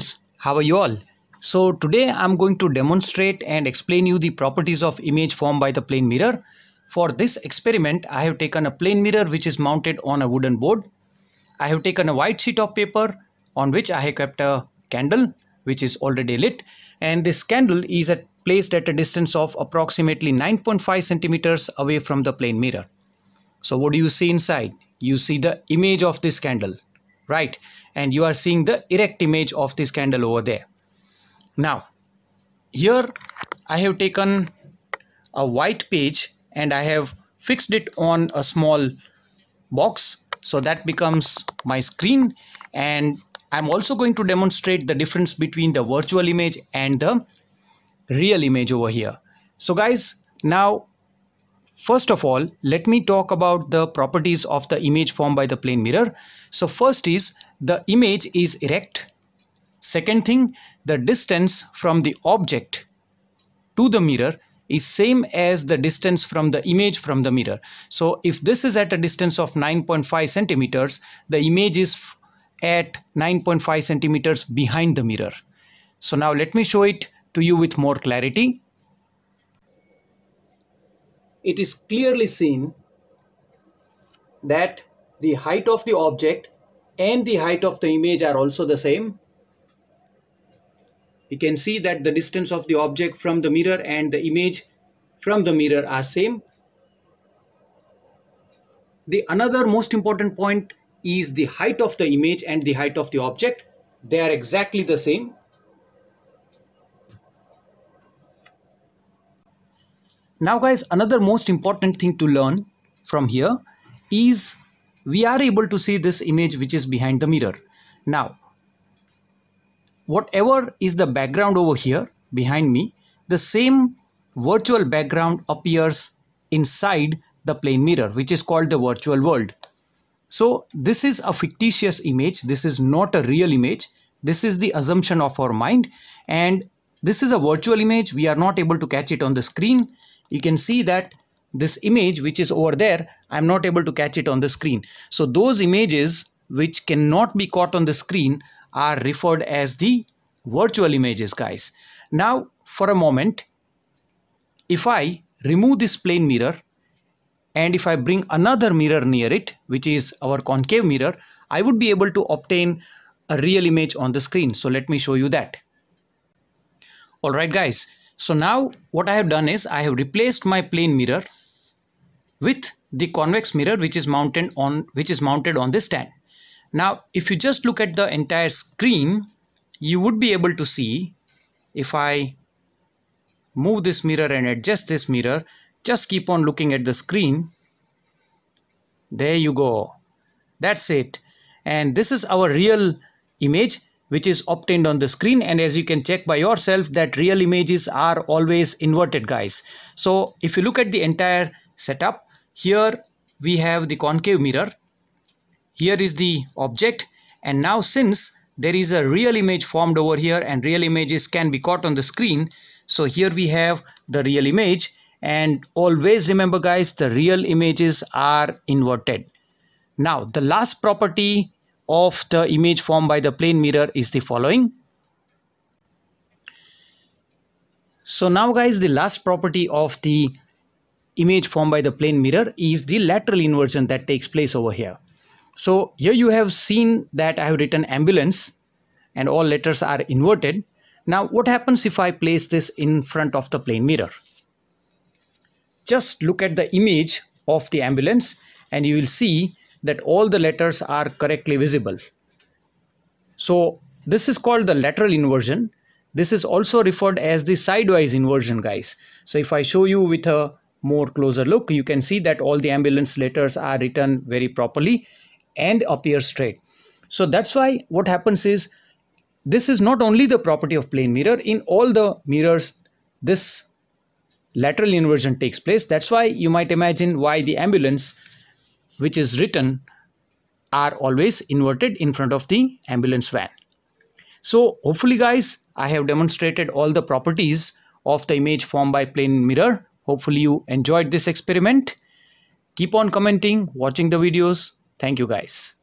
students how are you all so today i'm going to demonstrate and explain you the properties of image formed by the plane mirror for this experiment i have taken a plane mirror which is mounted on a wooden board i have taken a white sheet of paper on which i have kept a candle which is already lit and this candle is at, placed at a distance of approximately 9.5 centimeters away from the plane mirror so what do you see inside you see the image of this candle right and you are seeing the erect image of this candle over there now here I have taken a white page and I have fixed it on a small box so that becomes my screen and I'm also going to demonstrate the difference between the virtual image and the real image over here so guys now First of all, let me talk about the properties of the image formed by the plane mirror. So first is the image is erect. Second thing, the distance from the object to the mirror is same as the distance from the image from the mirror. So if this is at a distance of 9.5 centimeters, the image is at 9.5 centimeters behind the mirror. So now let me show it to you with more clarity it is clearly seen that the height of the object and the height of the image are also the same. We can see that the distance of the object from the mirror and the image from the mirror are same. The another most important point is the height of the image and the height of the object. They are exactly the same. Now guys, another most important thing to learn from here is we are able to see this image which is behind the mirror. Now, whatever is the background over here behind me, the same virtual background appears inside the plane mirror which is called the virtual world. So this is a fictitious image. This is not a real image. This is the assumption of our mind and this is a virtual image. We are not able to catch it on the screen you can see that this image which is over there I'm not able to catch it on the screen so those images which cannot be caught on the screen are referred as the virtual images guys now for a moment if I remove this plane mirror and if I bring another mirror near it which is our concave mirror I would be able to obtain a real image on the screen so let me show you that alright guys so now what I have done is I have replaced my plane mirror with the convex mirror which is mounted on which is mounted on the stand. Now if you just look at the entire screen you would be able to see if I move this mirror and adjust this mirror just keep on looking at the screen there you go that's it and this is our real image which is obtained on the screen and as you can check by yourself that real images are always inverted guys so if you look at the entire setup here we have the concave mirror here is the object and now since there is a real image formed over here and real images can be caught on the screen so here we have the real image and always remember guys the real images are inverted now the last property of the image formed by the plane mirror is the following. So now guys the last property of the image formed by the plane mirror is the lateral inversion that takes place over here. So here you have seen that I have written ambulance and all letters are inverted. Now what happens if I place this in front of the plane mirror? Just look at the image of the ambulance and you will see that all the letters are correctly visible. So this is called the lateral inversion. This is also referred as the sidewise inversion guys. So if I show you with a more closer look, you can see that all the ambulance letters are written very properly and appear straight. So that's why what happens is this is not only the property of plane mirror in all the mirrors this lateral inversion takes place. That's why you might imagine why the ambulance which is written are always inverted in front of the ambulance van. So hopefully guys, I have demonstrated all the properties of the image formed by plane mirror. Hopefully you enjoyed this experiment. Keep on commenting, watching the videos. Thank you guys.